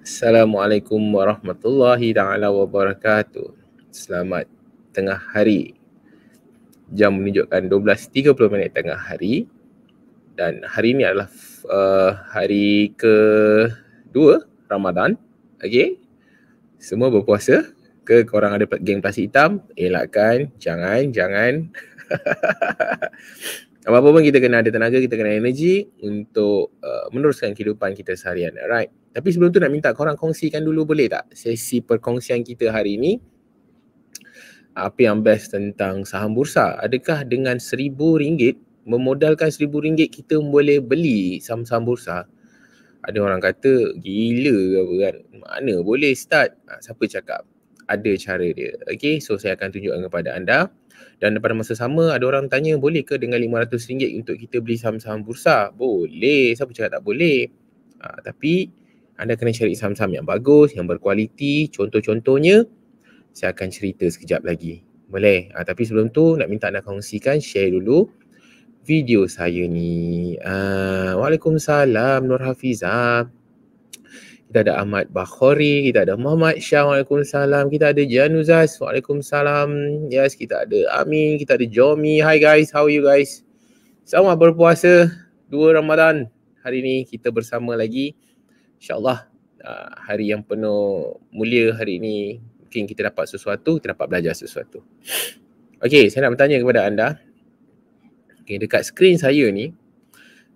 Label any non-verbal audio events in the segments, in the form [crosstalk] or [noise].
Assalamualaikum warahmatullahi taala wabarakatuh. Selamat tengah hari. Jam menunjukkan 12.30 minit tengah hari dan hari ini adalah uh, hari ke-2 Ramadan. Okey. Semua berpuasa ke korang ada geng plastik hitam, elakkan jangan jangan [laughs] apa-apa pun kita kena ada tenaga, kita kena energi untuk uh, meneruskan kehidupan kita seharian. Alright. Tapi sebelum tu nak minta korang kongsikan dulu boleh tak sesi perkongsian kita hari ini? Apa yang best tentang saham bursa? Adakah dengan seribu ringgit memodalkan seribu ringgit kita boleh beli saham-saham bursa? Ada orang kata gila ke apa kan? Mana boleh start? Ha, siapa cakap? ada cara dia. okay? so saya akan tunjukkan kepada anda. Dan pada masa sama ada orang tanya boleh ke dengan RM500 untuk kita beli saham-saham bursa? Boleh, siapa cakap tak boleh. Ha, tapi anda kena cari saham-saham yang bagus, yang berkualiti. Contoh-contohnya, saya akan cerita sekejap lagi. Boleh? Ha, tapi sebelum tu nak minta anda kongsikan, share dulu video saya ni. Uh, Waalaikumsalam Nur Hafizah kita ada Ahmad Bakhori, kita ada Muhammad Syah, Waalaikumsalam, kita ada Januzas, Waalaikumsalam, yes, kita ada Amin, kita ada Jomi, hi guys, how are you guys? Selamat berpuasa, dua Ramadan, hari ini kita bersama lagi, insyaAllah uh, hari yang penuh mulia hari ini, mungkin kita dapat sesuatu, kita dapat belajar sesuatu. Okay, saya nak bertanya kepada anda, okay, dekat skrin saya ni,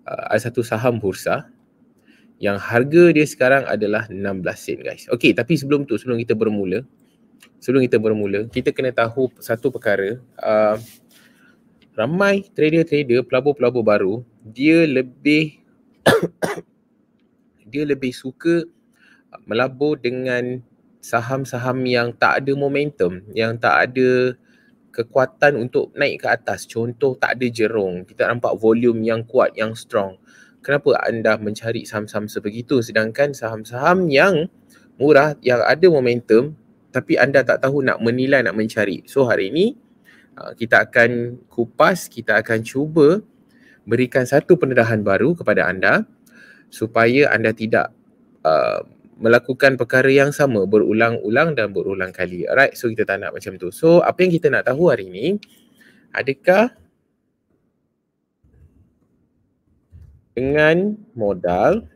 uh, ada satu saham bursa, yang harga dia sekarang adalah 16 sen guys. Okey, tapi sebelum tu, sebelum kita bermula, sebelum kita bermula, kita kena tahu satu perkara. Uh, ramai trader-trader, pelabur-pelabur baru, dia lebih [coughs] dia lebih suka melabur dengan saham-saham yang tak ada momentum, yang tak ada kekuatan untuk naik ke atas. Contoh tak ada jerung, kita nampak volume yang kuat, yang strong kenapa anda mencari saham-saham sebegitu sedangkan saham-saham yang murah yang ada momentum tapi anda tak tahu nak menilai nak mencari. So hari ini uh, kita akan kupas, kita akan cuba berikan satu pendedahan baru kepada anda supaya anda tidak uh, melakukan perkara yang sama berulang-ulang dan berulang kali. Alright, so kita tak nak macam tu. So apa yang kita nak tahu hari ini adakah dengan modal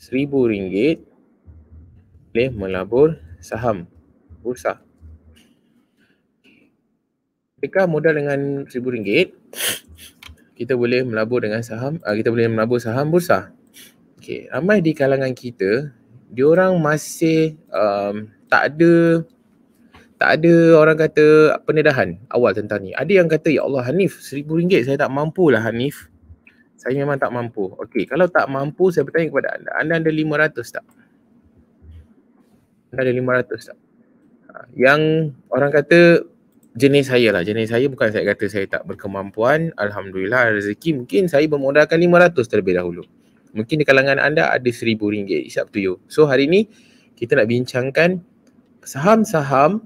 rm ringgit, boleh melabur saham bursa. Jika modal dengan rm ringgit, kita boleh melabur dengan saham, ah, kita boleh melabur saham bursa. Okay. Ramai di kalangan kita, orang masih um, tak ada tak ada orang kata pendedahan awal tentang ni. Ada yang kata, Ya Allah Hanif, rm ringgit saya tak mampu lah Hanif saya memang tak mampu. Okey, kalau tak mampu saya bertanya kepada anda. Anda ada lima ratus tak? Anda ada lima ratus tak? Ha, yang orang kata jenis saya lah. Jenis saya bukan saya kata saya tak berkemampuan. Alhamdulillah rezeki mungkin saya bermodalkan ratus terlebih dahulu. Mungkin di kalangan anda ada seribu ringgit. It's up to you. So hari ni kita nak bincangkan saham-saham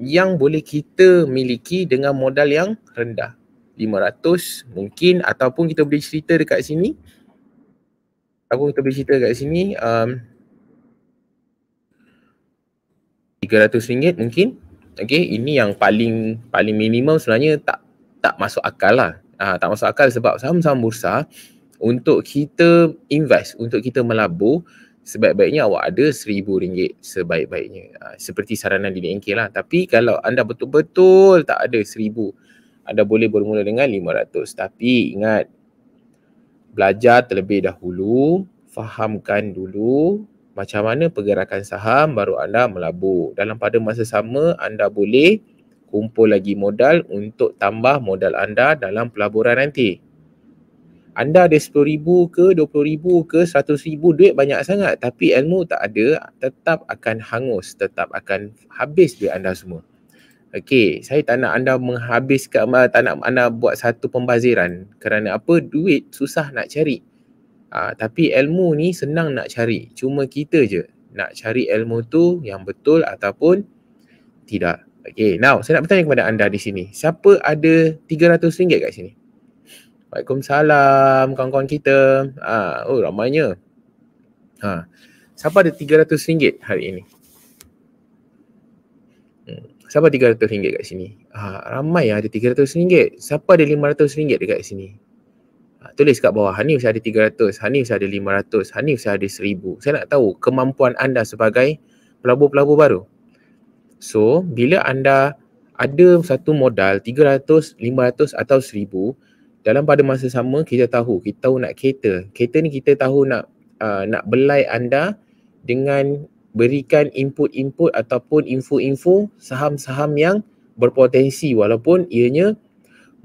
yang boleh kita miliki dengan modal yang rendah. 500 mungkin ataupun kita boleh cerita dekat sini ataupun kita boleh cerita dekat sini um, rm ringgit mungkin okay ini yang paling paling minimum sebenarnya tak tak masuk akal lah uh, tak masuk akal sebab saham-saham bursa untuk kita invest untuk kita melabur sebaik-baiknya awak ada seribu ringgit sebaik-baiknya. Ha, seperti saranan di NK lah. Tapi kalau anda betul-betul tak ada seribu anda boleh bermula dengan 500 tapi ingat belajar terlebih dahulu fahamkan dulu macam mana pergerakan saham baru anda melabur dalam pada masa sama anda boleh kumpul lagi modal untuk tambah modal anda dalam pelaburan nanti anda ada RM10,000 ke RM20,000 ke RM100,000 duit banyak sangat tapi ilmu tak ada tetap akan hangus tetap akan habis duit anda semua Okay, saya tak nak anda menghabiskan, eh, tak nak anda buat satu pembaziran. Kerana apa? Duit susah nak cari. Ha, tapi ilmu ni senang nak cari. Cuma kita je nak cari ilmu tu yang betul ataupun tidak. Okay, now saya nak bertanya kepada anda di sini. Siapa ada RM300 kat sini? Waalaikumsalam kawan-kawan kita. Ha, oh, ramainya. Ha, siapa ada RM300 hari ini? Siapa RM300 kat sini? Ha, ramai yang ah, ada RM300. Siapa ada RM500 dekat sini? Ha, tulis kat bawah. Hanif saya ada RM300. Hanif saya ada RM500. Hanif saya ada RM1,000. Saya nak tahu kemampuan anda sebagai pelabur-pelabur baru. So, bila anda ada satu modal RM300, RM500 atau RM1,000 dalam pada masa sama kita tahu, kita tahu nak kereta. Kereta ni kita tahu nak uh, nak belai anda dengan berikan input-input ataupun info-info saham-saham yang berpotensi walaupun ianya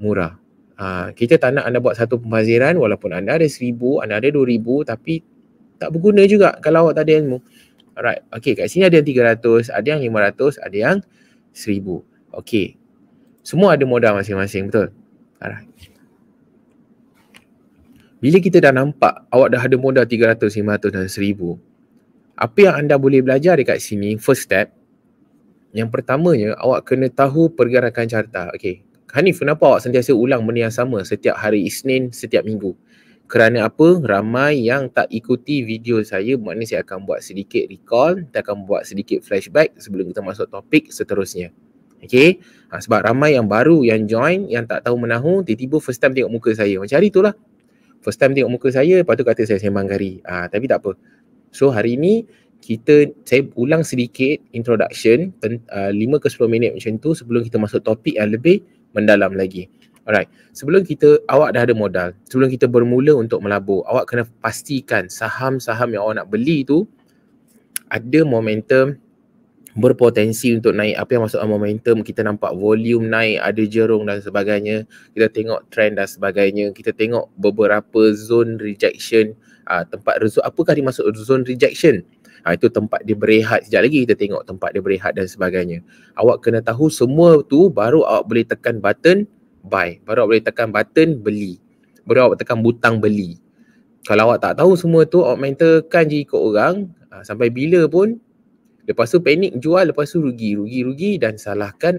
murah. Ha, kita tak nak anda buat satu pembaziran walaupun anda ada seribu, anda ada dua ribu tapi tak berguna juga kalau awak tak ada ilmu. Alright, okay kat sini ada yang tiga ratus, ada yang lima ratus, ada yang seribu. Okay, semua ada modal masing-masing betul? Alright. Bila kita dah nampak awak dah ada modal 300, 500 dan 1000, apa yang anda boleh belajar dekat sini first step yang pertamanya awak kena tahu pergerakan carta Okay, Hanif kenapa awak sentiasa ulang benda yang sama setiap hari Isnin setiap minggu kerana apa ramai yang tak ikuti video saya maknanya saya akan buat sedikit recall kita akan buat sedikit flashback sebelum kita masuk topik seterusnya Okay, ha, sebab ramai yang baru yang join yang tak tahu menahu tiba-tiba first time tengok muka saya macam hari itulah First time tengok muka saya lepas tu kata saya sembang kari ha, tapi tak apa So hari ini kita saya ulang sedikit introduction uh, 5 ke 10 minit macam tu sebelum kita masuk topik yang lebih mendalam lagi. Alright. Sebelum kita awak dah ada modal, sebelum kita bermula untuk melabur, awak kena pastikan saham-saham yang awak nak beli tu ada momentum berpotensi untuk naik. Apa yang maksud momentum? Kita nampak volume naik, ada jerung dan sebagainya. Kita tengok trend dan sebagainya. Kita tengok beberapa zone rejection uh, tempat rezon, apakah masuk zone rejection? Ha, itu tempat dia berehat sejak lagi kita tengok tempat dia berehat dan sebagainya. Awak kena tahu semua tu baru awak boleh tekan button buy. Baru awak boleh tekan button beli. Baru awak tekan butang beli. Kalau awak tak tahu semua tu awak main tekan je ikut orang ha, sampai bila pun lepas tu panik jual lepas tu rugi rugi rugi dan salahkan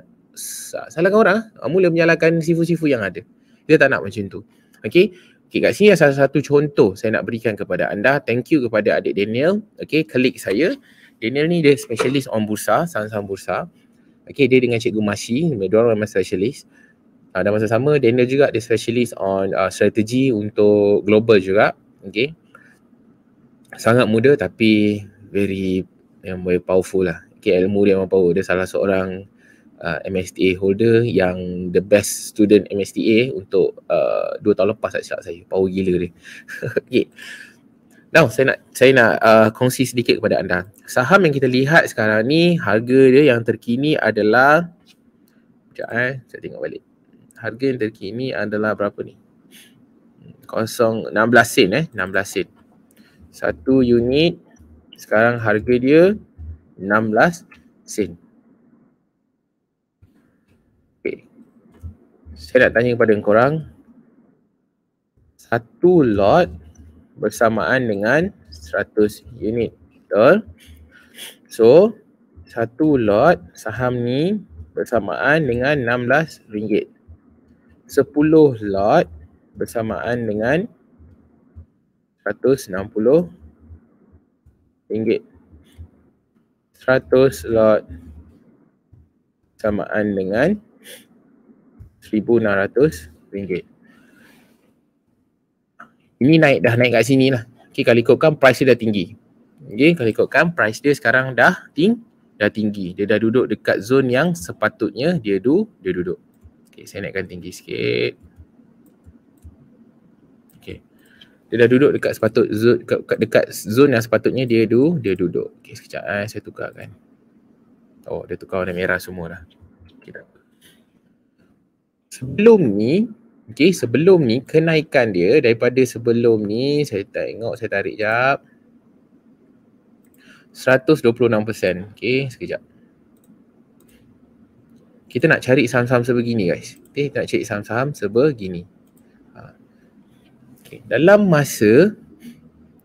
salahkan orang. Ha? Mula menyalahkan sifu-sifu yang ada. Kita tak nak macam tu. Okay. Okay, kat sini salah satu contoh saya nak berikan kepada anda. Thank you kepada adik Daniel. Okay, klik saya. Daniel ni dia specialist on bursa, saham-saham bursa. Okay, dia dengan Cikgu Masyi, mereka orang memang specialist. Uh, dan masa sama, Daniel juga dia specialist on uh, ah, strategy untuk global juga. Okay. Sangat muda tapi very yang very powerful lah. Okay, ilmu dia memang power. Dia salah seorang uh, MSTA holder yang the best student MSTA untuk uh, dua tahun lepas tak silap saya. Power gila dia. [laughs] okay. Now, saya nak saya nak uh, kongsi sedikit kepada anda. Saham yang kita lihat sekarang ni, harga dia yang terkini adalah Sekejap eh, saya tengok balik. Harga yang terkini adalah berapa ni? Kosong 16 sen eh, 16 sen. Satu unit sekarang harga dia 16 sen. saya nak tanya kepada korang satu lot bersamaan dengan 100 unit betul so satu lot saham ni bersamaan dengan rm ringgit. 10 lot bersamaan dengan rm ringgit. 100 lot bersamaan dengan RM1,600. Ini naik dah naik kat sini lah. Okay, kalau ikutkan price dia dah tinggi. Okay, kalau ikutkan price dia sekarang dah ting dah tinggi. Dia dah duduk dekat zon yang sepatutnya dia do, dia duduk. Okay, saya naikkan tinggi sikit. Okay. Dia dah duduk dekat sepatut zon dekat, zon yang sepatutnya dia do, dia duduk. Okay, sekejap eh, saya tukarkan. Oh, dia tukar warna merah semua lah. Okay, tak apa sebelum ni okay, sebelum ni kenaikan dia daripada sebelum ni saya tengok saya tarik jap 126% okay, sekejap kita nak cari saham-saham sebegini guys okey kita nak cari saham-saham sebegini ha. dalam masa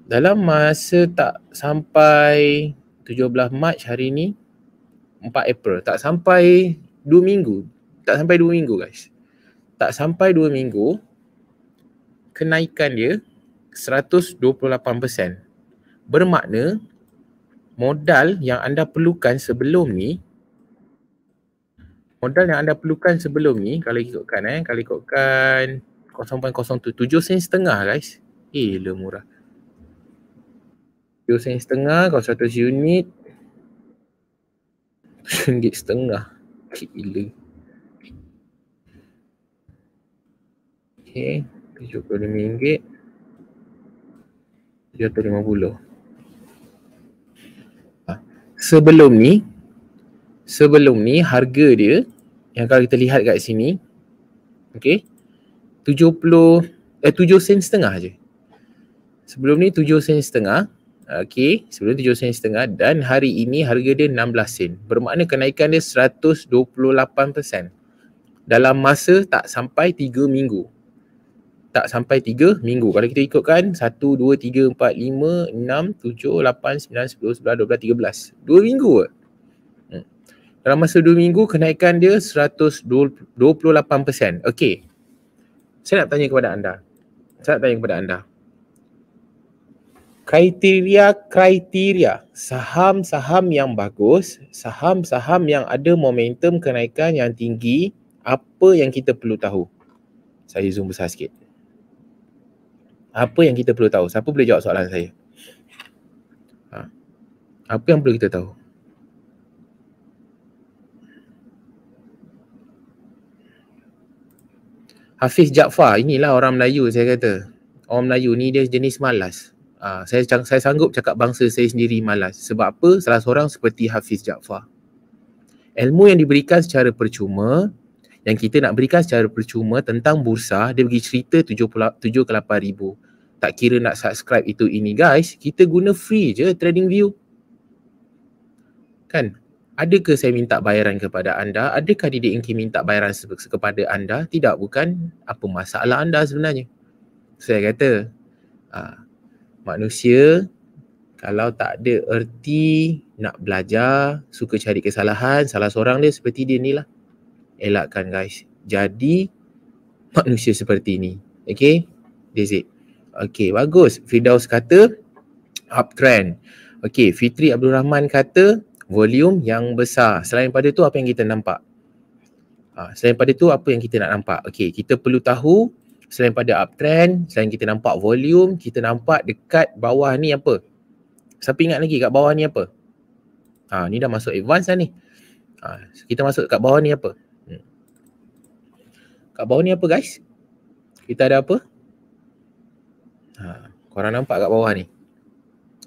dalam masa tak sampai 17 Mac hari ni 4 April tak sampai 2 minggu tak sampai 2 minggu guys tak sampai dua minggu kenaikan dia 128%. Bermakna modal yang anda perlukan sebelum ni modal yang anda perlukan sebelum ni kalau ikutkan eh kalau ikutkan 0.07 sen setengah guys. Eh le murah. 7 sen setengah kalau 100 unit 1 [laughs] ringgit setengah. Gila. RM75 RM750 ah, Sebelum ni Sebelum ni harga dia Yang kalau kita lihat kat sini Okay 70 Eh 7 sen setengah je Sebelum ni 7 sen setengah Okay Sebelum ni 7 sen setengah Dan hari ini harga dia 16 sen Bermakna kenaikan dia 128% Dalam masa tak sampai 3 minggu tak sampai tiga minggu. Kalau kita ikutkan satu, dua, tiga, empat, lima, enam, tujuh, lapan, sembilan, sepuluh, 11, dua 13. tiga belas. Dua minggu ke? Hmm. Dalam masa 2 minggu kenaikan dia seratus dua puluh lapan 128%. Okey. Saya nak tanya kepada anda. Saya nak tanya kepada anda. Kriteria-kriteria saham-saham yang bagus, saham-saham yang ada momentum kenaikan yang tinggi, apa yang kita perlu tahu? Saya zoom besar sikit apa yang kita perlu tahu? Siapa boleh jawab soalan saya? Ha. Apa yang perlu kita tahu? Hafiz Jaafar, inilah orang Melayu saya kata. Orang Melayu ni dia jenis malas. Ha, saya saya sanggup cakap bangsa saya sendiri malas. Sebab apa? Salah seorang seperti Hafiz Jaafar. Ilmu yang diberikan secara percuma yang kita nak berikan secara percuma tentang bursa dia bagi cerita 7 ke 8 ribu tak kira nak subscribe itu ini guys kita guna free je trading view kan adakah saya minta bayaran kepada anda adakah Didi Inki minta bayaran kepada anda tidak bukan apa masalah anda sebenarnya saya kata aa, ah, manusia kalau tak ada erti nak belajar suka cari kesalahan salah seorang dia seperti dia ni lah elakkan guys jadi manusia seperti ini okay that's it okay bagus Fidaus kata uptrend okay Fitri Abdul Rahman kata volume yang besar selain pada tu apa yang kita nampak ha, selain pada tu apa yang kita nak nampak okay kita perlu tahu selain pada uptrend selain kita nampak volume kita nampak dekat bawah ni apa siapa ingat lagi kat bawah ni apa ha, ni dah masuk advance lah ni ha, kita masuk kat bawah ni apa Kat bawah ni apa guys? Kita ada apa? Ha, korang nampak kat bawah ni?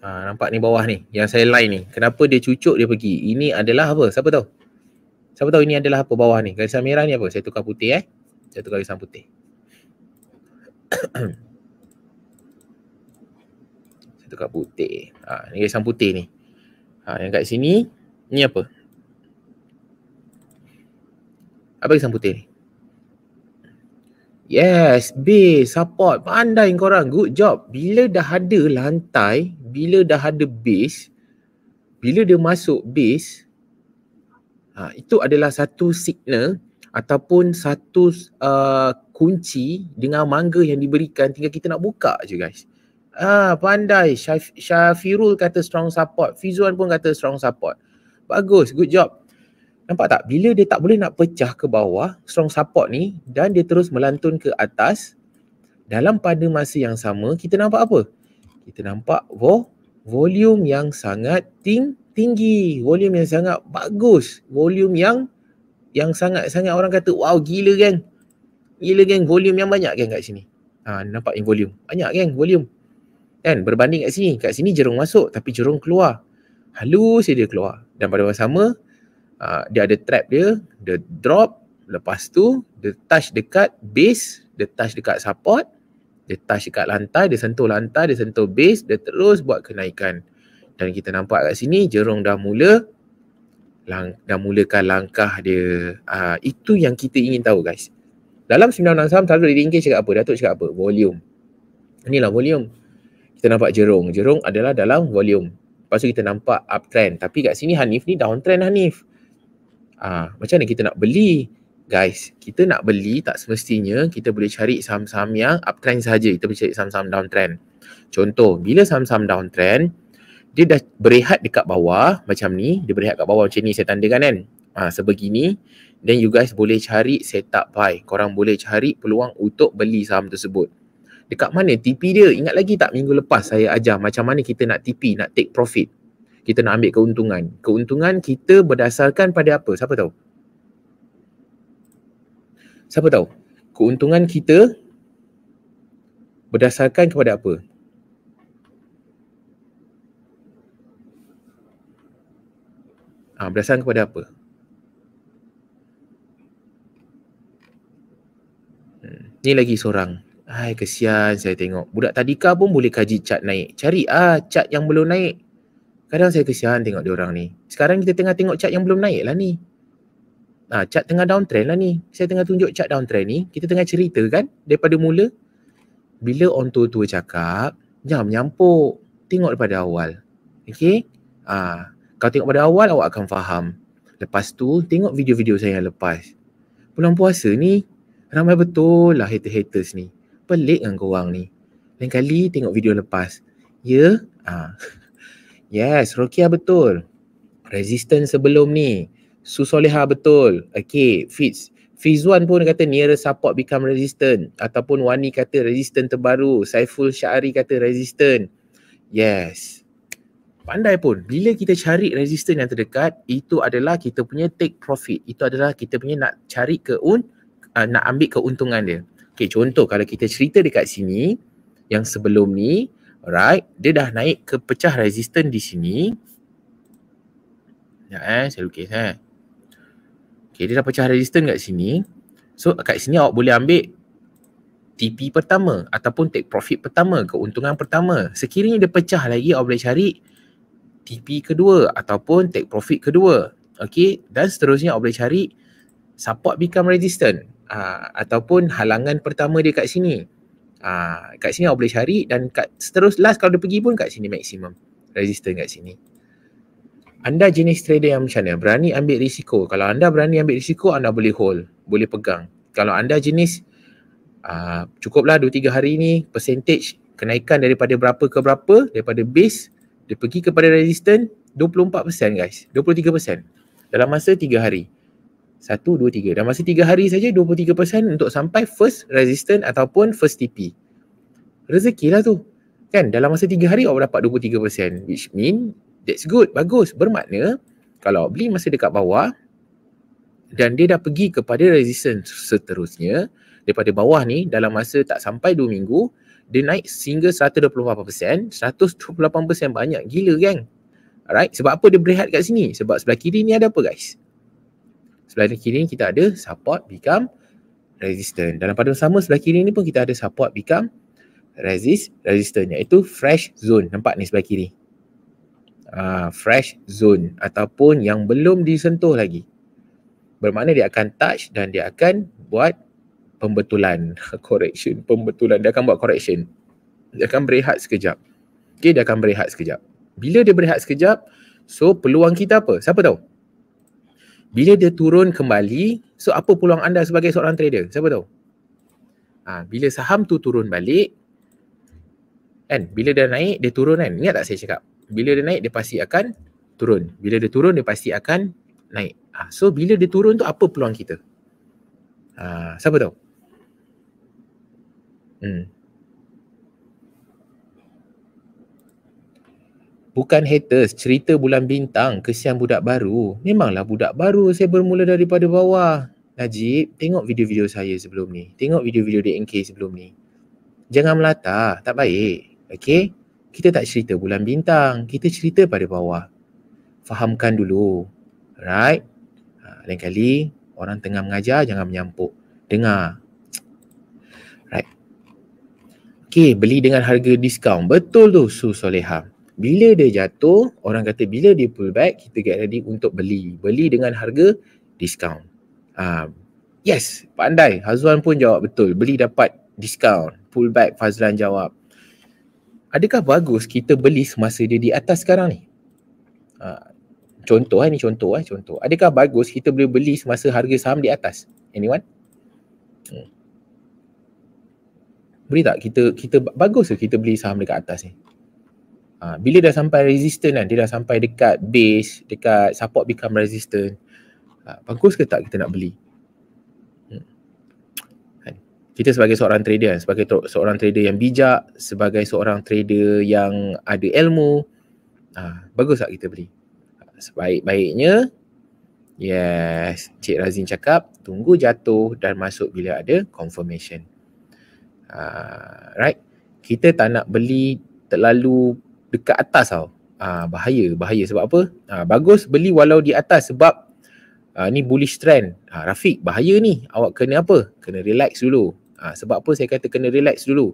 Ha, nampak ni bawah ni yang saya line ni. Kenapa dia cucuk dia pergi? Ini adalah apa? Siapa tahu? Siapa tahu ini adalah apa bawah ni? Garisan merah ni apa? Saya tukar putih eh. Saya tukar garisan putih. [coughs] saya tukar putih. Ha, ni garisan putih ni. Ha, yang kat sini, ni apa? Apa garisan putih ni? Yes, base, support. Pandai korang. Good job. Bila dah ada lantai, bila dah ada base, bila dia masuk base, ha, itu adalah satu signal ataupun satu uh, kunci dengan mangga yang diberikan tinggal kita nak buka je guys. Ah, pandai. Syafirul kata strong support. Fizuan pun kata strong support. Bagus. Good job. Nampak tak? Bila dia tak boleh nak pecah ke bawah, strong support ni dan dia terus melantun ke atas dalam pada masa yang sama, kita nampak apa? Kita nampak vo volume yang sangat ting tinggi, volume yang sangat bagus, volume yang yang sangat-sangat orang kata wow gila geng. Gila geng volume yang banyak geng kat sini. Ha, nampak yang volume. Banyak geng volume. Kan berbanding kat sini. Kat sini jerung masuk tapi jerung keluar. Halus dia keluar. Dan pada masa sama Ah, dia ada trap dia, dia drop, lepas tu dia touch dekat base, dia touch dekat support, dia touch dekat lantai, dia sentuh lantai, dia sentuh base, dia terus buat kenaikan. Dan kita nampak kat sini jerung dah mula lang, dah mulakan langkah dia. Aa, ah, itu yang kita ingin tahu guys. Dalam 96 saham selalu diringkir cakap apa? Datuk cakap apa? Volume. Inilah volume. Kita nampak jerung. Jerung adalah dalam volume. Lepas kita nampak uptrend. Tapi kat sini Hanif ni downtrend Hanif. Uh, macam mana kita nak beli? Guys, kita nak beli tak semestinya kita boleh cari saham-saham yang uptrend saja. Kita boleh cari saham-saham downtrend. Contoh, bila saham-saham downtrend, dia dah berehat dekat bawah macam ni. Dia berehat dekat bawah macam ni saya tandakan kan. Ha, sebegini, then you guys boleh cari set up buy. Korang boleh cari peluang untuk beli saham tersebut. Dekat mana TP dia? Ingat lagi tak minggu lepas saya ajar macam mana kita nak TP, nak take profit kita nak ambil keuntungan. Keuntungan kita berdasarkan pada apa? Siapa tahu? Siapa tahu? Keuntungan kita berdasarkan kepada apa? Ha, berdasarkan kepada apa? Hmm. Ni lagi seorang. Hai, kesian saya tengok. Budak tadika pun boleh kaji cat naik. Cari ah cat yang belum naik. Kadang saya kesian tengok dia orang ni. Sekarang kita tengah tengok cat yang belum naik lah ni. Ah, ha, cat tengah downtrend lah ni. Saya tengah tunjuk cat downtrend ni. Kita tengah cerita kan daripada mula. Bila orang tua-tua cakap, jangan menyampuk. Tengok daripada awal. Okay? Ha, ah, kalau tengok daripada awal, awak akan faham. Lepas tu, tengok video-video saya yang lepas. Pulang puasa ni, ramai betul lah haters-haters ni. Pelik dengan korang ni. Lain kali tengok video lepas. Ya? Yeah? Ha. Yes, Rokia betul. Resistance sebelum ni. Susoleha betul. Okay, Fitz. Fizwan pun kata nearest support become resistant. Ataupun Wani kata resistant terbaru. Saiful Syari kata resistant. Yes. Pandai pun. Bila kita cari resistant yang terdekat, itu adalah kita punya take profit. Itu adalah kita punya nak cari ke uh, nak ambil keuntungan dia. Okay, contoh kalau kita cerita dekat sini, yang sebelum ni, Alright, dia dah naik ke pecah resisten di sini. Ya, eh, saya lukis eh. Okay, dia dah pecah resisten kat sini. So kat sini awak boleh ambil TP pertama ataupun take profit pertama, keuntungan pertama. Sekiranya dia pecah lagi, awak boleh cari TP kedua ataupun take profit kedua. Okay, dan seterusnya awak boleh cari support become resistant uh, ataupun halangan pertama dia kat sini. Ah, kat sini awak boleh cari dan kat seterus last kalau dia pergi pun kat sini maksimum. Resisten kat sini. Anda jenis trader yang macam mana? Berani ambil risiko. Kalau anda berani ambil risiko, anda boleh hold. Boleh pegang. Kalau anda jenis uh, cukuplah 2-3 hari ni percentage kenaikan daripada berapa ke berapa daripada base dia pergi kepada resistance 24% guys. 23% dalam masa 3 hari. Satu, dua, tiga. dalam masa tiga hari saja 23% untuk sampai first resistant ataupun first TP. Rezeki lah tu. Kan dalam masa tiga hari awak dapat 23% which mean that's good, bagus. Bermakna kalau beli masa dekat bawah dan dia dah pergi kepada resistant seterusnya daripada bawah ni dalam masa tak sampai dua minggu dia naik sehingga 128%, 128% banyak gila geng. Alright, sebab apa dia berehat kat sini? Sebab sebelah kiri ni ada apa guys? sebelah kiri ni kita ada support become resistant. Dalam pada sama sebelah kiri ni pun kita ada support become resist resistant iaitu fresh zone. Nampak ni sebelah kiri. Uh, fresh zone ataupun yang belum disentuh lagi. Bermakna dia akan touch dan dia akan buat pembetulan, [laughs] correction, pembetulan. Dia akan buat correction. Dia akan berehat sekejap. Okay, dia akan berehat sekejap. Bila dia berehat sekejap, so peluang kita apa? Siapa tahu? Bila dia turun kembali, so apa peluang anda sebagai seorang trader? Siapa tahu? Ha, bila saham tu turun balik, kan? Bila dia naik, dia turun kan? Ingat tak saya cakap? Bila dia naik, dia pasti akan turun. Bila dia turun, dia pasti akan naik. Ha, so bila dia turun tu, apa peluang kita? Ha, siapa tahu? Hmm. Bukan haters, cerita bulan bintang, kesian budak baru. Memanglah budak baru, saya bermula daripada bawah. Najib, tengok video-video saya sebelum ni. Tengok video-video di sebelum ni. Jangan melata, tak baik. Okay? Kita tak cerita bulan bintang, kita cerita pada bawah. Fahamkan dulu. Right? Ha, lain kali, orang tengah mengajar, jangan menyampuk. Dengar. Right? Okay, beli dengan harga diskaun. Betul tu, Su Soleha bila dia jatuh, orang kata bila dia pull back, kita get ready untuk beli. Beli dengan harga discount. Uh, yes, pandai. Hazwan pun jawab betul. Beli dapat discount. Pull back, Fazlan jawab. Adakah bagus kita beli semasa dia di atas sekarang ni? Uh, contoh, eh, ni contoh, eh, contoh. Adakah bagus kita boleh beli semasa harga saham di atas? Anyone? Hmm. Boleh tak kita kita bagus ke kita beli saham dekat atas ni? Uh, bila dah sampai resistant kan, dia dah sampai dekat base, dekat support become resistant, uh, ha, bagus ke tak kita nak beli? Hmm. Kan? Kita sebagai seorang trader, kan, sebagai seorang trader yang bijak, sebagai seorang trader yang ada ilmu, ah, bagus tak kita beli? Sebaik-baiknya, yes, Cik Razin cakap, tunggu jatuh dan masuk bila ada confirmation. Ah, right? Kita tak nak beli terlalu dekat atas tau. Ha, bahaya, bahaya sebab apa? Ha, bagus beli walau di atas sebab ha, ni bullish trend. Ha, Rafiq, bahaya ni. Awak kena apa? Kena relax dulu. Ha, sebab apa saya kata kena relax dulu?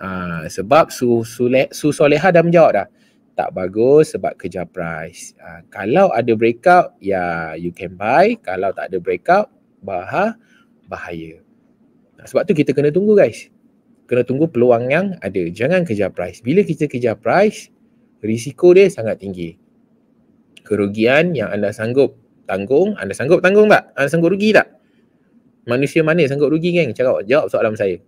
Ha, sebab su, su, su, soleha dah menjawab dah. Tak bagus sebab kejar price. Ha, kalau ada breakout, ya you can buy. Kalau tak ada breakout, bahaya. Sebab tu kita kena tunggu guys kena tunggu peluang yang ada. Jangan kejar price. Bila kita kejar price, risiko dia sangat tinggi. Kerugian yang anda sanggup tanggung, anda sanggup tanggung tak? Anda sanggup rugi tak? Manusia mana sanggup rugi kan? Cakap, jawab soalan saya.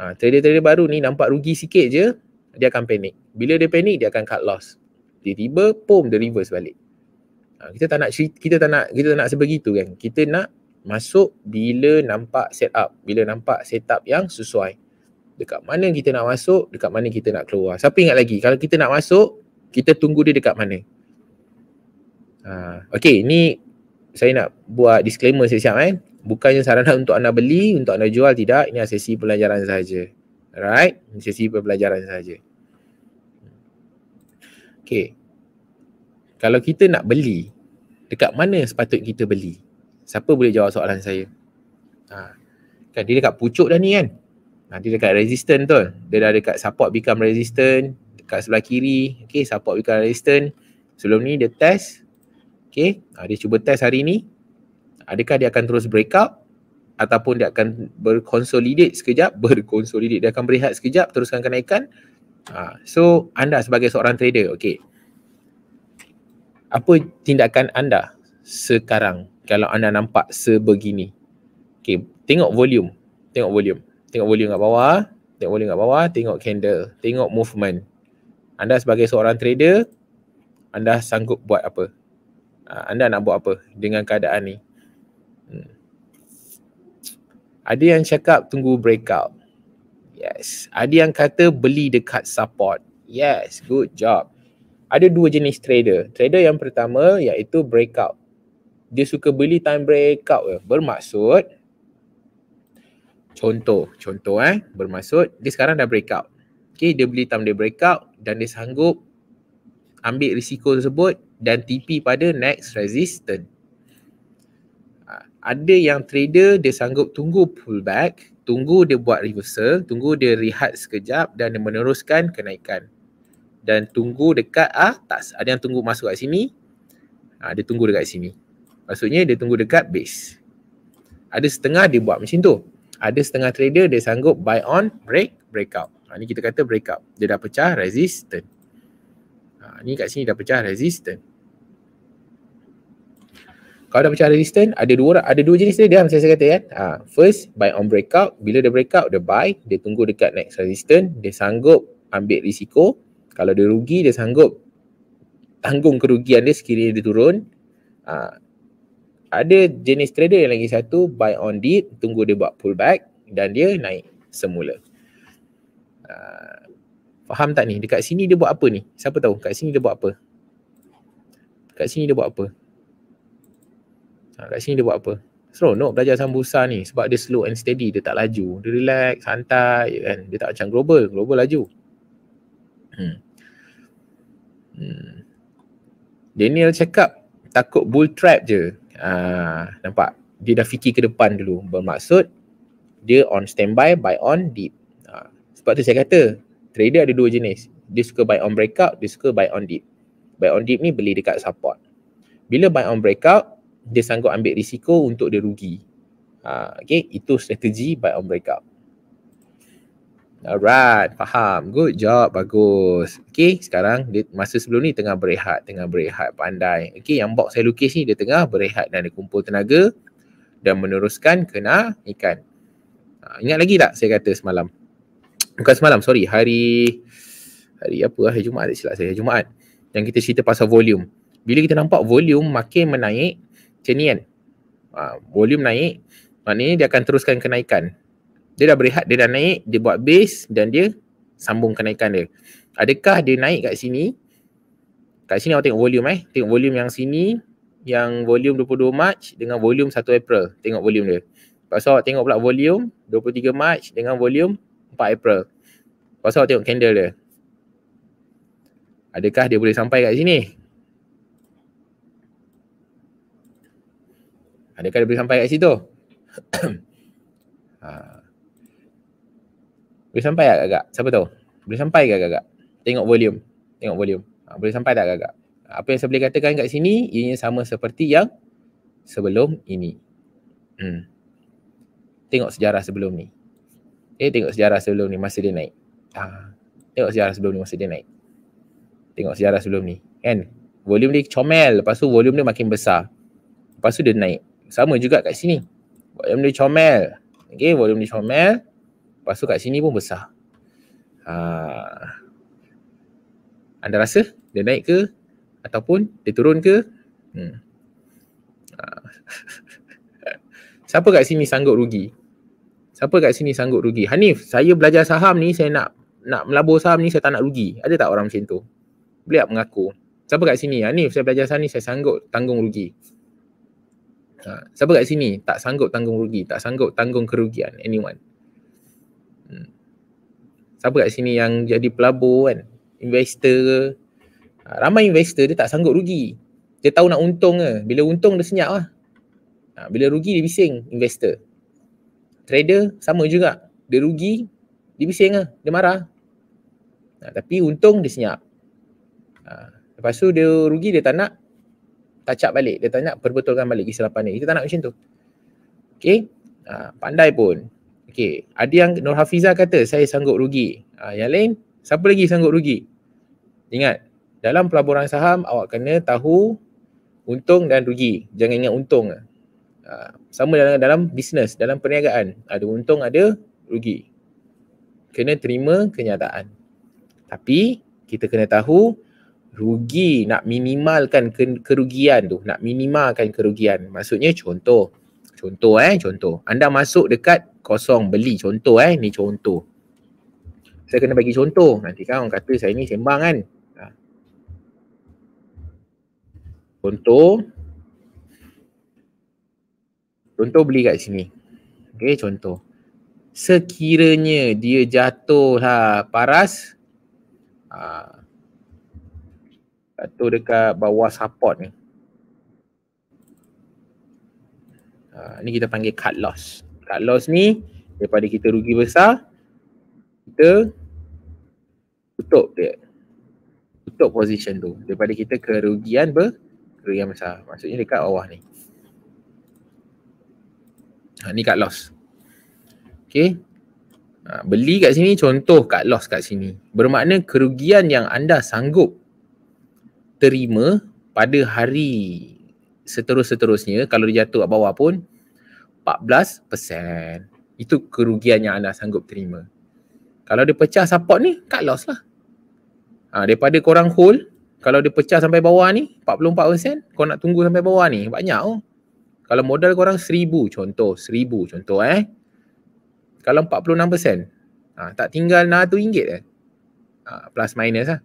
Ah, trader-trader baru ni nampak rugi sikit je, dia akan panik. Bila dia panik, dia akan cut loss. Tiba-tiba, boom, dia reverse balik. Ha, kita tak nak kita tak nak kita tak nak sebegitu kan. Kita nak masuk bila nampak setup, bila nampak setup yang sesuai dekat mana kita nak masuk, dekat mana kita nak keluar. Siapa ingat lagi? Kalau kita nak masuk, kita tunggu dia dekat mana. Uh, ha, okay, ni saya nak buat disclaimer siap-siap eh. Bukannya saranan [laughs] untuk anda beli, untuk anda jual, tidak. Ini sesi pelajaran saja, Alright, ini sesi pelajaran saja. Okay. Kalau kita nak beli, dekat mana sepatut kita beli? Siapa boleh jawab soalan saya? Ha. Kan dia dekat pucuk dah ni kan? Ha, dia dekat resistant tu. Kan. Dia dah dekat support become resistant. Dekat sebelah kiri. Okay, support become resistant. Sebelum ni dia test. Okay, ha, dia cuba test hari ni. Adakah dia akan terus break out? Ataupun dia akan berkonsolidate sekejap. [laughs] Berkonsolidate. Dia akan berehat sekejap. Teruskan kenaikan. Ha, so, anda sebagai seorang trader. Okay. Apa tindakan anda sekarang kalau anda nampak sebegini? Okay, tengok volume. Tengok volume tengok volume kat bawah, tengok volume kat bawah, tengok candle, tengok movement. Anda sebagai seorang trader, anda sanggup buat apa? Ha, anda nak buat apa dengan keadaan ni? Hmm. Ada yang cakap tunggu breakout. Yes. Ada yang kata beli dekat support. Yes, good job. Ada dua jenis trader. Trader yang pertama iaitu breakout. Dia suka beli time breakout. Bermaksud Contoh, contoh eh, bermaksud dia sekarang dah break out. Okay, dia beli time dia break out dan dia sanggup ambil risiko tersebut dan TP pada next resistance. Ha, ada yang trader dia sanggup tunggu pullback, tunggu dia buat reversal, tunggu dia rehat sekejap dan dia meneruskan kenaikan. Dan tunggu dekat atas. Ah, ada yang tunggu masuk kat sini, ah, dia tunggu dekat sini. Maksudnya dia tunggu dekat base. Ada setengah dia buat macam tu. Ada setengah trader dia sanggup buy on, break, breakout. Ha, ni kita kata breakout. Dia dah pecah resistant. Ha, ni kat sini dah pecah resistant. Kalau dah pecah resistant, ada dua ada dua jenis dia macam saya kata kan. Ha, first, buy on breakout. Bila dia breakout, dia buy. Dia tunggu dekat next resistant. Dia sanggup ambil risiko. Kalau dia rugi, dia sanggup tanggung kerugian dia sekiranya dia turun. Ha, ada jenis trader yang lagi satu buy on dip tunggu dia buat pullback dan dia naik semula. Uh, faham tak ni? Dekat sini dia buat apa ni? Siapa tahu? Kat sini dia buat apa? Kat sini dia buat apa? Ha, kat sini dia buat apa? Seronok belajar saham bursa ni sebab dia slow and steady, dia tak laju. Dia relax, santai kan. Dia tak macam global, global laju. Hmm. Hmm. Daniel cakap takut bull trap je. Ah, nampak dia dah fikir ke depan dulu bermaksud dia on standby buy on dip ha, sebab tu saya kata trader ada dua jenis dia suka buy on breakout dia suka buy on dip buy on dip ni beli dekat support bila buy on breakout dia sanggup ambil risiko untuk dia rugi ha, okay itu strategi buy on breakout Alright, faham. Good job, bagus. Okay, sekarang dia, masa sebelum ni tengah berehat, tengah berehat pandai. Okay, yang box saya lukis ni dia tengah berehat dan dia kumpul tenaga dan meneruskan kena ikan. Uh, ingat lagi tak saya kata semalam? Bukan semalam, sorry. Hari hari apa? Hari Jumaat tak silap saya. Jumaat. Yang kita cerita pasal volume. Bila kita nampak volume makin menaik, macam ni kan? Uh, volume naik, maknanya dia akan teruskan kenaikan dia dah berehat, dia dah naik, dia buat base dan dia sambung kenaikan dia. Adakah dia naik kat sini? Kat sini awak tengok volume eh. Tengok volume yang sini, yang volume 22 March dengan volume 1 April. Tengok volume dia. Lepas tu awak tengok pula volume 23 March dengan volume 4 April. Lepas awak tengok candle dia. Adakah dia boleh sampai kat sini? Adakah dia boleh sampai kat situ? ha. [coughs] Boleh sampai tak agak-agak? Siapa tahu? Boleh sampai ke agak-agak? Tengok volume. Tengok volume. Ha, boleh sampai tak agak-agak? Apa yang saya boleh katakan kat sini, ianya sama seperti yang sebelum ini. Hmm. Tengok sejarah sebelum ni. Eh, tengok sejarah sebelum ni masa dia naik. Ha. Tengok sejarah sebelum ni masa dia naik. Tengok sejarah sebelum ni. Kan? Volume dia comel. Lepas tu volume dia makin besar. Lepas tu dia naik. Sama juga kat sini. Volume dia comel. Okay, volume dia comel. Lepas tu kat sini pun besar. Ha. Anda rasa dia naik ke? Ataupun dia turun ke? Hmm. Ha. [laughs] Siapa kat sini sanggup rugi? Siapa kat sini sanggup rugi? Hanif, saya belajar saham ni, saya nak nak melabur saham ni, saya tak nak rugi. Ada tak orang macam tu? Beliau mengaku. Siapa kat sini? Hanif, saya belajar saham ni, saya sanggup tanggung rugi. Ha. Siapa kat sini tak sanggup tanggung rugi, tak sanggup tanggung kerugian anyone? siapa kat sini yang jadi pelabur kan investor ke ha, ramai investor dia tak sanggup rugi dia tahu nak untung ke bila untung dia senyap lah ha, bila rugi dia bising investor trader sama juga dia rugi dia bising lah dia marah ha, tapi untung dia senyap ha, lepas tu dia rugi dia tak nak touch up balik dia tak nak perbetulkan balik kesilapan ni kita tak nak macam tu okay pandai pun Okey, ada yang Nur Hafiza kata saya sanggup rugi. Ha, yang lain, siapa lagi sanggup rugi? Ingat, dalam pelaburan saham awak kena tahu untung dan rugi. Jangan ingat untung. Ha, sama dalam dalam bisnes, dalam perniagaan. Ada untung, ada rugi. Kena terima kenyataan. Tapi kita kena tahu rugi nak minimalkan kerugian tu, nak minimalkan kerugian. Maksudnya contoh, contoh eh, contoh. Anda masuk dekat kosong beli contoh eh ni contoh saya kena bagi contoh nanti kan orang kata saya ni sembang kan ha. contoh contoh beli kat sini okey contoh sekiranya dia jatuh ha, paras ha, jatuh dekat bawah support ni ha, ni kita panggil cut loss kat loss ni daripada kita rugi besar kita tutup dia tutup position tu daripada kita kerugian ber kerugian besar maksudnya dekat bawah ni ha, ni kat loss Okay. Ha, beli kat sini contoh kat loss kat sini. Bermakna kerugian yang anda sanggup terima pada hari seterus-seterusnya kalau dia jatuh kat bawah pun 14%. Itu kerugian yang anda sanggup terima. Kalau dia pecah support ni, cut loss lah. Ha, daripada korang hold, kalau dia pecah sampai bawah ni, 44%, kau nak tunggu sampai bawah ni, banyak oh. Kalau modal korang 1000 contoh, 1000 contoh eh. Kalau 46%, ha, tak tinggal RM1 kan. Eh. Ha, plus minus lah.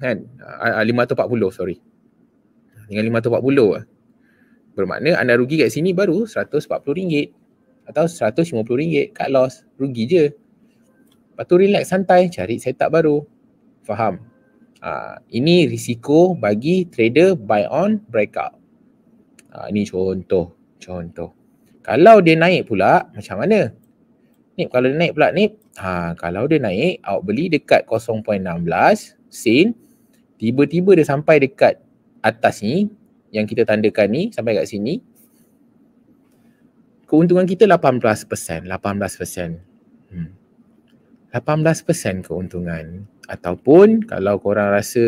Kan? Ha, 540, sorry. Tinggal 540 lah. Bermakna anda rugi kat sini baru RM140 atau RM150 cut loss, rugi je. Lepas tu relax santai, cari setup baru. Faham? Ha, ini risiko bagi trader buy on breakout. Ha, ini contoh, contoh. Kalau dia naik pula, macam mana? Ni kalau dia naik pula ni, ha, kalau dia naik, awak beli dekat 0.16 sen, tiba-tiba dia sampai dekat atas ni, yang kita tandakan ni sampai kat sini keuntungan kita 18%, 18%. Hmm. 18% keuntungan ataupun kalau korang rasa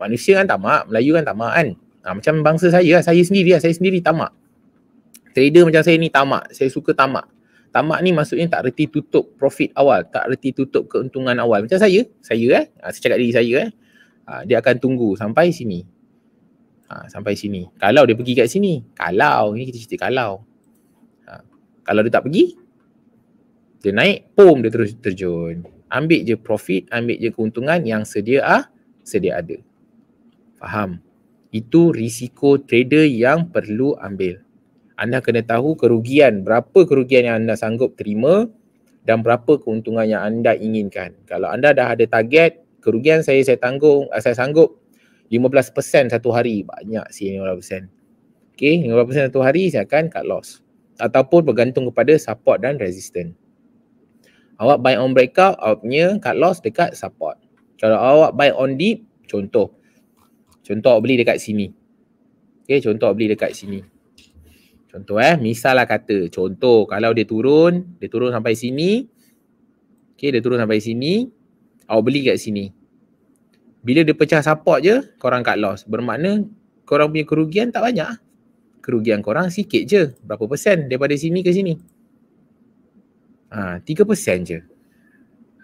manusia kan tamak, Melayu kan tamak kan. Ha, macam bangsa saya lah, saya sendiri lah, saya sendiri tamak. Trader macam saya ni tamak, saya suka tamak. Tamak ni maksudnya tak reti tutup profit awal, tak reti tutup keuntungan awal. Macam saya, saya eh, ha, saya cakap diri saya eh, ha, dia akan tunggu sampai sini ha, sampai sini. Kalau dia pergi kat sini, kalau ni kita cerita kalau. Ha, kalau dia tak pergi, dia naik, boom dia terus terjun. Ambil je profit, ambil je keuntungan yang sedia ah, sedia ada. Faham? Itu risiko trader yang perlu ambil. Anda kena tahu kerugian, berapa kerugian yang anda sanggup terima dan berapa keuntungan yang anda inginkan. Kalau anda dah ada target, kerugian saya saya tanggung, eh, saya sanggup 15% satu hari banyak sih 15%. Okay, 15% satu hari saya akan cut loss. Ataupun bergantung kepada support dan resistance. Awak buy on breakout, awaknya cut loss dekat support. Kalau awak buy on dip, contoh. Contoh awak beli dekat sini. Okay, contoh awak beli dekat sini. Contoh eh, misallah kata. Contoh, kalau dia turun, dia turun sampai sini. Okay, dia turun sampai sini. Awak beli kat sini. Bila dia pecah support je, korang cut loss. Bermakna korang punya kerugian tak banyak. Kerugian korang sikit je. Berapa persen daripada sini ke sini? Ha, 3% je.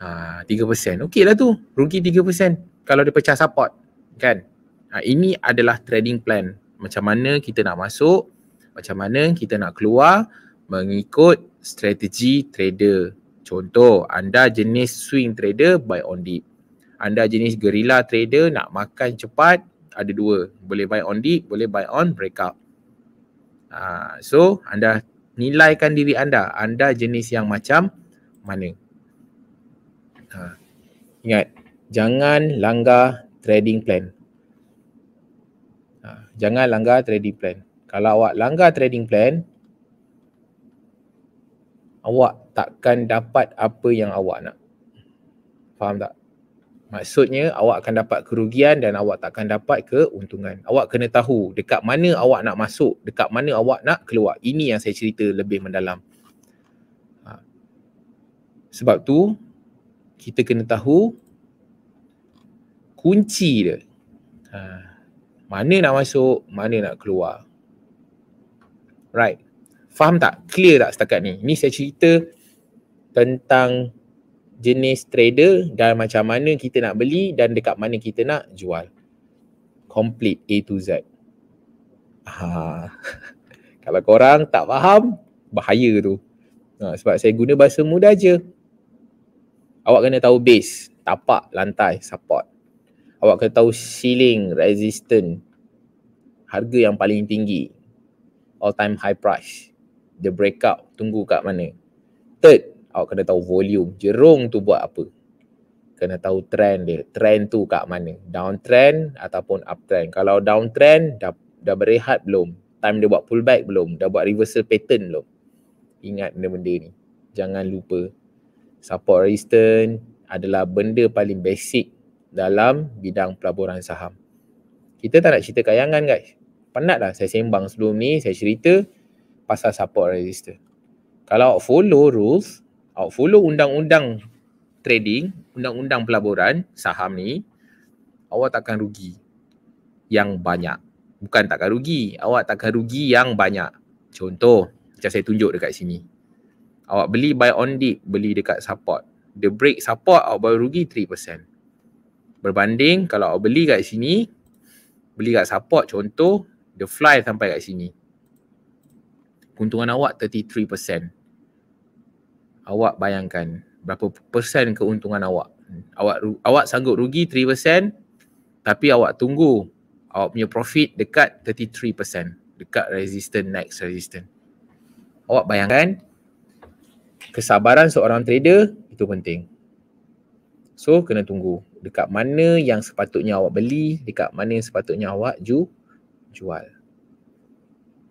Ha, 3%. Okey lah tu. Rugi 3% kalau dia pecah support. Kan? Ha, ini adalah trading plan. Macam mana kita nak masuk, macam mana kita nak keluar mengikut strategi trader. Contoh, anda jenis swing trader buy on dip anda jenis gerila trader nak makan cepat ada dua boleh buy on dip boleh buy on breakout uh, ha, so anda nilaikan diri anda anda jenis yang macam mana uh, ingat jangan langgar trading plan uh, jangan langgar trading plan kalau awak langgar trading plan awak takkan dapat apa yang awak nak faham tak Maksudnya awak akan dapat kerugian dan awak tak akan dapat keuntungan. Awak kena tahu dekat mana awak nak masuk, dekat mana awak nak keluar. Ini yang saya cerita lebih mendalam. Ha. Sebab tu kita kena tahu kunci dia. Ha. Mana nak masuk, mana nak keluar. Right. Faham tak? Clear tak setakat ni? Ni saya cerita tentang jenis trader dan macam mana kita nak beli dan dekat mana kita nak jual. Complete A to Z. Ha. [laughs] Kalau korang tak faham, bahaya tu. Ha, sebab saya guna bahasa mudah je. Awak kena tahu base, tapak, lantai, support. Awak kena tahu ceiling, resistance, harga yang paling tinggi. All time high price. The breakout, tunggu kat mana. Third, awak kena tahu volume jerung tu buat apa kena tahu trend dia trend tu kat mana downtrend ataupun uptrend kalau downtrend dah dah berehat belum time dia buat pullback belum dah buat reversal pattern belum ingat benda-benda ni jangan lupa support resistance adalah benda paling basic dalam bidang pelaburan saham kita tak nak cerita kayangan guys penat dah saya sembang sebelum ni saya cerita pasal support resistance kalau follow rules awak follow undang-undang trading, undang-undang pelaburan saham ni, awak takkan rugi yang banyak. Bukan takkan rugi, awak takkan rugi yang banyak. Contoh, macam saya tunjuk dekat sini. Awak beli buy on dip, beli dekat support. The break support, awak baru rugi 3%. Berbanding kalau awak beli kat sini, beli kat support contoh, the fly sampai kat sini. Keuntungan awak 33% awak bayangkan berapa persen keuntungan awak. Awak awak sanggup rugi 3% tapi awak tunggu awak punya profit dekat 33% dekat resistance next resistance. Awak bayangkan kesabaran seorang trader itu penting. So kena tunggu dekat mana yang sepatutnya awak beli, dekat mana yang sepatutnya awak ju jual.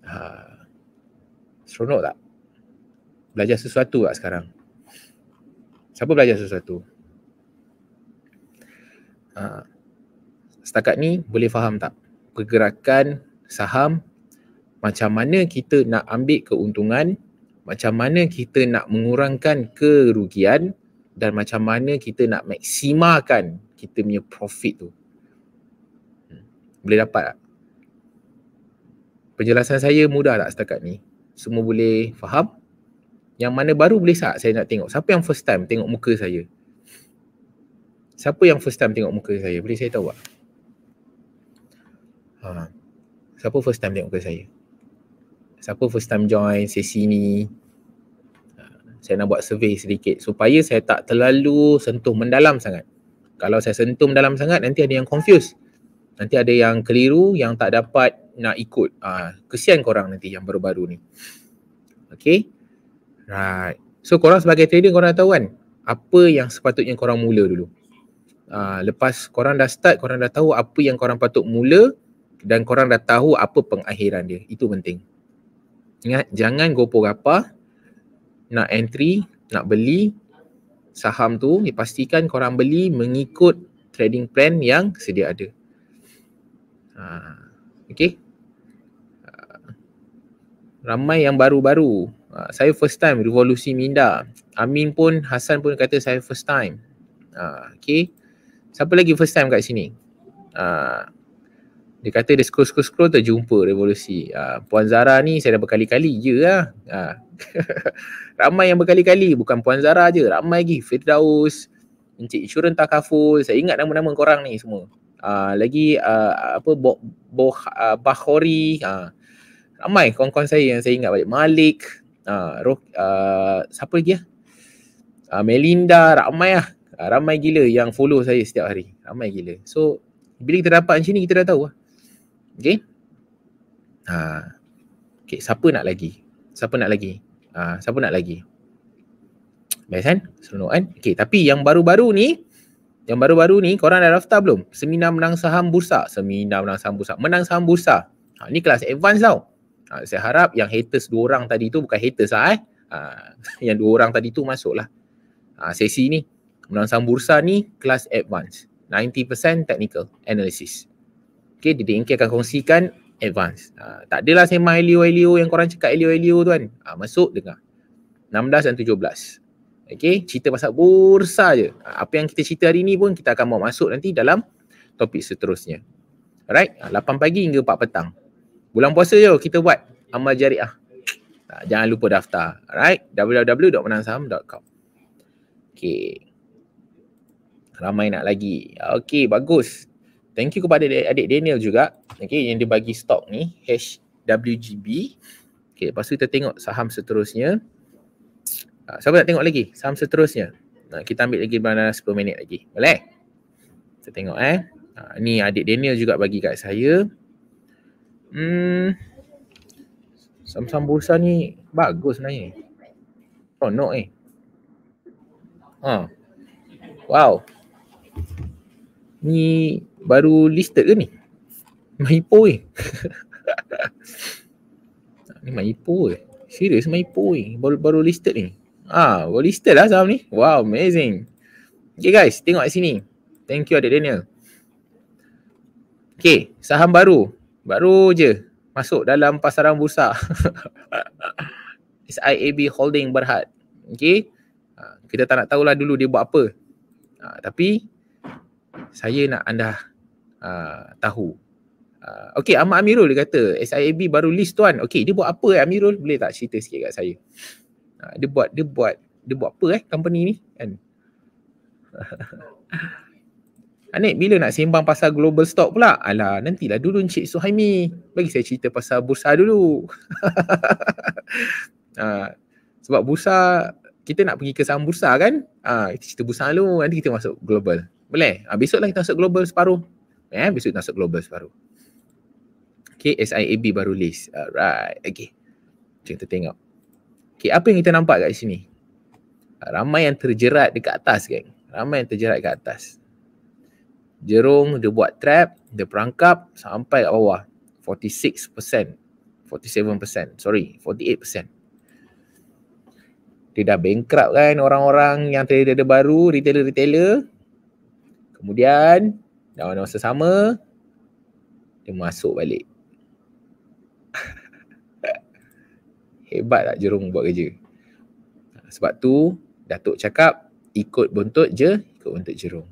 Ha. Seronok tak? Belajar sesuatu tak sekarang? Siapa belajar sesuatu? Uh, setakat ni boleh faham tak? Pergerakan saham macam mana kita nak ambil keuntungan, macam mana kita nak mengurangkan kerugian dan macam mana kita nak maksimalkan kita punya profit tu. Hmm. Boleh dapat tak? Penjelasan saya mudah tak setakat ni? Semua boleh faham? Yang mana baru boleh sah saya nak tengok. Siapa yang first time tengok muka saya? Siapa yang first time tengok muka saya? Boleh saya tahu tak? Ha. Siapa first time tengok muka saya? Siapa first time join sesi ni? Ha. Saya nak buat survey sedikit supaya saya tak terlalu sentuh mendalam sangat. Kalau saya sentuh mendalam sangat nanti ada yang confused. Nanti ada yang keliru yang tak dapat nak ikut. Ha. Kesian korang nanti yang baru-baru ni. Okay. Right. So korang sebagai trader korang tahu kan apa yang sepatutnya korang mula dulu. Uh, lepas korang dah start, korang dah tahu apa yang korang patut mula dan korang dah tahu apa pengakhiran dia. Itu penting. Ingat, jangan gopoh apa nak entry, nak beli saham tu, pastikan korang beli mengikut trading plan yang sedia ada. Uh, ah, okay. Ah, ramai yang baru-baru. Ah, saya first time revolusi minda. Amin pun, Hasan pun kata saya first time. Uh, ah, okay. Siapa lagi first time kat sini? Uh, dia kata dia scroll-scroll-scroll terjumpa revolusi. Uh, Puan Zara ni saya dah berkali-kali. Ya lah. Uh. [laughs] ramai yang berkali-kali. Bukan Puan Zara je. Ramai lagi. Firdaus. Encik Insurans Takaful. Saya ingat nama-nama korang ni semua. Uh, lagi uh, apa Bo, Bo, uh, Bahori. Uh. Ramai kawan-kawan saya yang saya ingat balik. Malik. Ah, roh, uh, siapa lagi ya? Uh, Melinda ramai ah. Uh, ramai gila yang follow saya setiap hari. Ramai gila. So bila kita dapat macam ni kita dah tahu lah. Okay. Uh, okay. Siapa nak lagi? Siapa nak lagi? Uh, siapa nak lagi? Best kan? Seronok kan? Okay. Tapi yang baru-baru ni. Yang baru-baru ni korang dah daftar belum? Seminar menang saham bursa. Seminar menang saham bursa. Menang saham bursa. Ha, ni kelas advance tau. Ha, saya harap yang haters dua orang tadi tu bukan haters lah eh. Ha, [laughs] yang dua orang tadi tu masuklah. Ha, sesi ni, menangsang bursa ni kelas advance. 90% technical analysis. Okay, jadi Inki akan kongsikan advance. Ha, tak adalah sema helio-helio yang korang cakap helio-helio tu kan. Ha, masuk, dengar. 16 dan 17. Okay, cerita pasal bursa je. Ha, apa yang kita cerita hari ni pun kita akan bawa masuk nanti dalam topik seterusnya. Alright, 8 pagi hingga 4 petang. Bulan puasa je kita buat amal jariah. Tak, jangan lupa daftar. Alright. www.menangsaham.com Okay. Ramai nak lagi. Okay, bagus. Thank you kepada adik Daniel juga. Okay, yang dia bagi stok ni. HWGB. Okay, lepas tu kita tengok saham seterusnya. Uh, siapa nak tengok lagi saham seterusnya? Uh, kita ambil lagi dalam 10 minit lagi. Boleh? Kita tengok eh. Uh, ni adik Daniel juga bagi kat saya. Hmm. Samsam bursa ni bagus sebenarnya. Oh, no eh. Ha. Wow. Ni baru listed ke ni? Maipo eh. [laughs] ni Maipo eh. Serius Maipo eh. Baru, baru listed ni. Ah, ha, baru listed lah saham ni. Wow, amazing. Okay guys, tengok sini. Thank you Adik Daniel. Okay, saham baru baru je masuk dalam pasaran bursa. SIAB [laughs] Holding Berhad. Okey. Ha, kita tak nak tahulah dulu dia buat apa. Ha, tapi saya nak anda uh, tahu. Uh, Okey, Ahmad Amirul dia kata SIAB baru list tuan. Okay, dia buat apa eh Amirul? Boleh tak cerita sikit kat saya? Uh, dia buat dia buat dia buat apa eh company ni kan? [laughs] Anik bila nak sembang pasal global stock pula? Alah nantilah dulu Encik Suhaimi. Bagi saya cerita pasal bursa dulu. ha, [laughs] sebab bursa kita nak pergi ke saham bursa kan? Ha, ah, kita cerita bursa dulu nanti kita masuk global. Boleh? Ha, lah kita masuk global separuh. Eh, besok kita masuk global separuh. Okay, SIAB baru list. Alright, okay. Jom kita tengok. Okay, apa yang kita nampak kat sini? Ramai yang terjerat dekat atas, geng. Ramai yang terjerat dekat atas jerung, dia buat trap, dia perangkap sampai kat bawah 46%, 47%, sorry, 48%. Dia dah bankrupt kan orang-orang yang trader baru, retailer-retailer. Kemudian dalam orang sesama, dia masuk balik. [laughs] Hebat tak jerung buat kerja. Sebab tu Datuk cakap ikut bontot je, ikut bontot jerung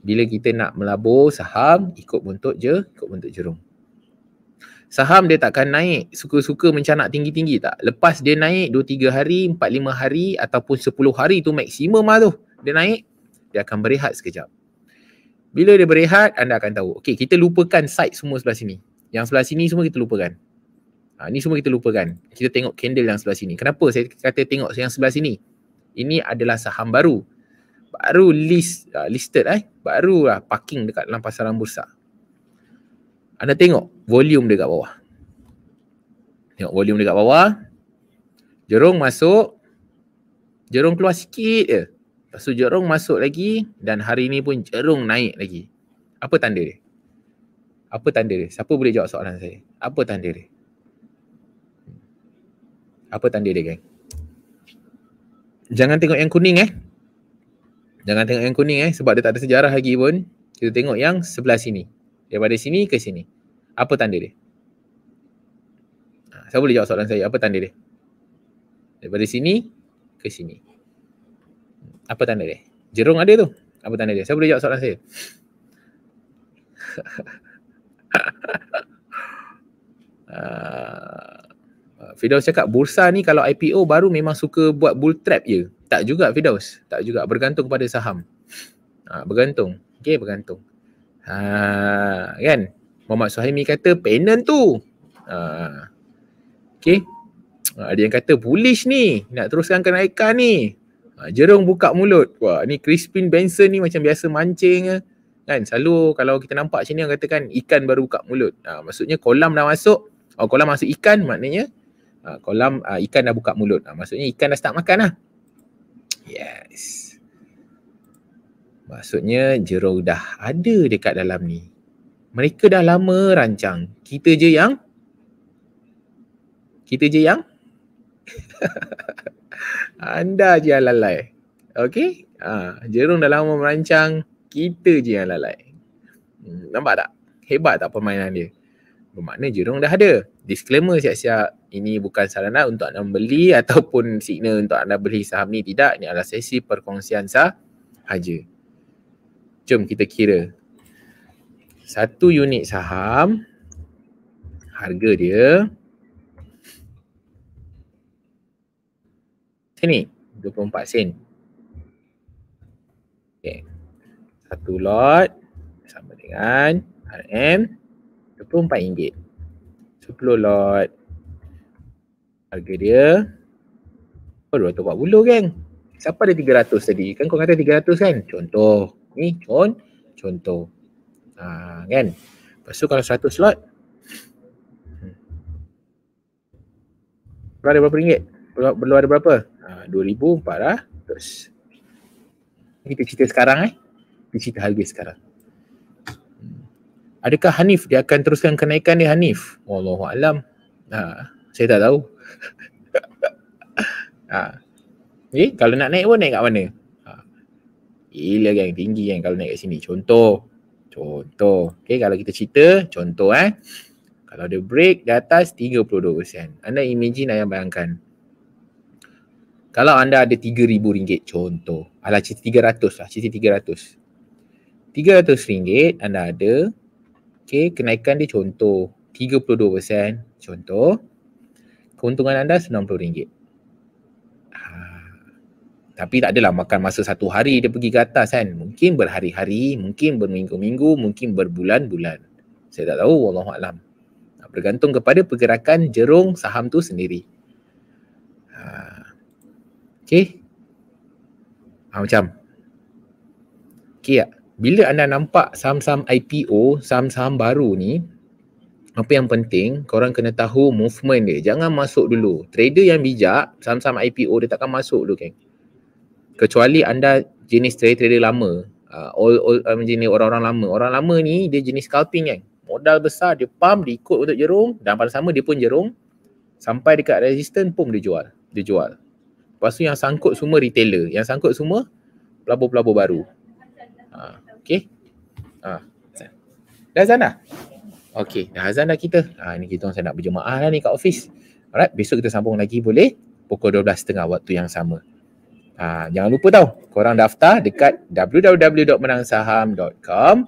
bila kita nak melabur saham ikut bentuk je ikut bentuk jerung. saham dia takkan naik suka-suka mencanak tinggi-tinggi tak lepas dia naik 2 3 hari 4 5 hari ataupun 10 hari tu maksimum lah tu dia naik dia akan berehat sekejap bila dia berehat anda akan tahu Okay, kita lupakan side semua sebelah sini yang sebelah sini semua kita lupakan ha, ni semua kita lupakan kita tengok candle yang sebelah sini kenapa saya kata tengok yang sebelah sini ini adalah saham baru baru list uh, listed eh lah parking dekat dalam pasaran bursa anda tengok volume dia kat bawah tengok volume dia kat bawah jerung masuk jerung keluar sikit je lepas tu jerung masuk lagi dan hari ni pun jerung naik lagi apa tanda dia apa tanda dia siapa boleh jawab soalan saya apa tanda dia apa tanda dia geng jangan tengok yang kuning eh Jangan tengok yang kuning eh sebab dia tak ada sejarah lagi pun. Kita tengok yang sebelah sini. Daripada sini ke sini. Apa tanda dia? Ha, saya boleh jawab soalan saya. Apa tanda dia? Daripada sini ke sini. Apa tanda dia? Jerung ada tu. Apa tanda dia? Saya boleh jawab soalan saya. [laughs] Ah, Fidaus cakap bursa ni kalau IPO baru memang suka buat bull trap je tak juga Fidaus, tak juga bergantung kepada saham. Ha, bergantung. okay bergantung. Ha, kan? Muhammad Suhaimi kata penen tu. Ha. Okey. Ha, ada yang kata bullish ni, nak teruskan kenaikan ni. Ha, jerung buka mulut. Wah, ni Crispin Benson ni macam biasa mancing ke. Kan? Selalu kalau kita nampak sini orang katakan ikan baru buka mulut. Ha, maksudnya kolam dah masuk. Oh, kolam masuk ikan maknanya Uh, kolam uh, ikan dah buka mulut uh, Maksudnya ikan dah start makan lah Yes. Maksudnya jerung dah ada dekat dalam ni. Mereka dah lama rancang. Kita je yang? Kita je yang? [laughs] Anda je yang lalai. Okay? Ha, jeruk dah lama merancang. Kita je yang lalai. Hmm, nampak tak? Hebat tak permainan dia? Bermakna jerung dah ada. Disclaimer siap-siap ini bukan sarana untuk anda membeli [laughs] ataupun signal untuk anda beli saham ni tidak ini adalah sesi perkongsian sahaja jom kita kira satu unit saham harga dia sini 24 sen okay. satu lot sama dengan RM 24 ringgit 10 lot harga dia oh, 240 kan siapa ada 300 tadi kan kau kata 300 kan contoh ni con contoh ha, kan lepas tu kalau 100 slot hmm. Perlu ada berapa ringgit? Perlu ada berapa? RM2,400. Kita cerita sekarang eh. Kita cerita harga sekarang. Hmm. Adakah Hanif dia akan teruskan kenaikan dia Hanif? Wallahualam. Ha, saya tak tahu ha. [laughs] Eh, kalau nak naik pun naik kat mana? Ha. Gila kan, tinggi kan kalau naik kat sini. Contoh. Contoh. Okay, kalau kita cerita, contoh eh. Kalau dia break di atas 32%. Anda imagine, ayah bayangkan. Kalau anda ada RM3,000, contoh. Alah, cerita RM300 lah. Cerita RM300. RM300 anda ada. Okay, kenaikan dia contoh. 32% contoh keuntungan anda RM90. Ah, tapi tak adalah makan masa satu hari dia pergi ke atas kan. Mungkin berhari-hari, mungkin berminggu-minggu, mungkin berbulan-bulan. Saya tak tahu, Wallahualam. Bergantung kepada pergerakan jerung saham tu sendiri. Ha. Ah, okay. Ha, ah, macam. Okay tak? Bila anda nampak saham-saham IPO, saham-saham baru ni, apa yang penting, korang kena tahu movement dia. Jangan masuk dulu. Trader yang bijak, sama-sama IPO dia takkan masuk dulu, geng. Kecuali anda jenis trader-trader lama. Uh, all, all, um, jenis orang-orang lama. Orang lama ni, dia jenis scalping, geng. Modal besar, dia pump, dia ikut untuk jerung. Dan pada sama, dia pun jerung. Sampai dekat resistance, pun dia jual. Dia jual. Lepas tu yang sangkut semua retailer. Yang sangkut semua pelabur-pelabur baru. Ha, ah, okay. Ha. Ah, dah sana? Okay. Okey, dah azan dah kita. Ha, ni kita orang saya nak berjemaah lah ni kat office. Alright, besok kita sambung lagi boleh? Pukul 12.30 waktu yang sama. Ha, jangan lupa tau, korang daftar dekat www.menangsaham.com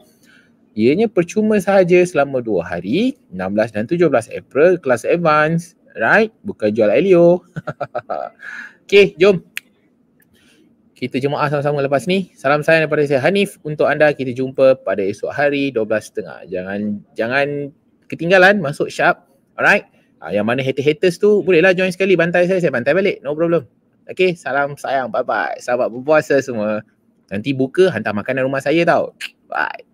Ianya percuma saja selama 2 hari, 16 dan 17 April, kelas advance. Right? Bukan jual Elio. [laughs] okay, jom kita jemaah sama-sama lepas ni. Salam saya daripada saya Hanif untuk anda. Kita jumpa pada esok hari 12.30. Jangan jangan ketinggalan masuk sharp. Alright. Ha, yang mana haters-haters tu bolehlah join sekali bantai saya. Saya bantai balik. No problem. Okay. Salam sayang. Bye-bye. Sahabat berpuasa semua. Nanti buka hantar makanan rumah saya tau. Bye.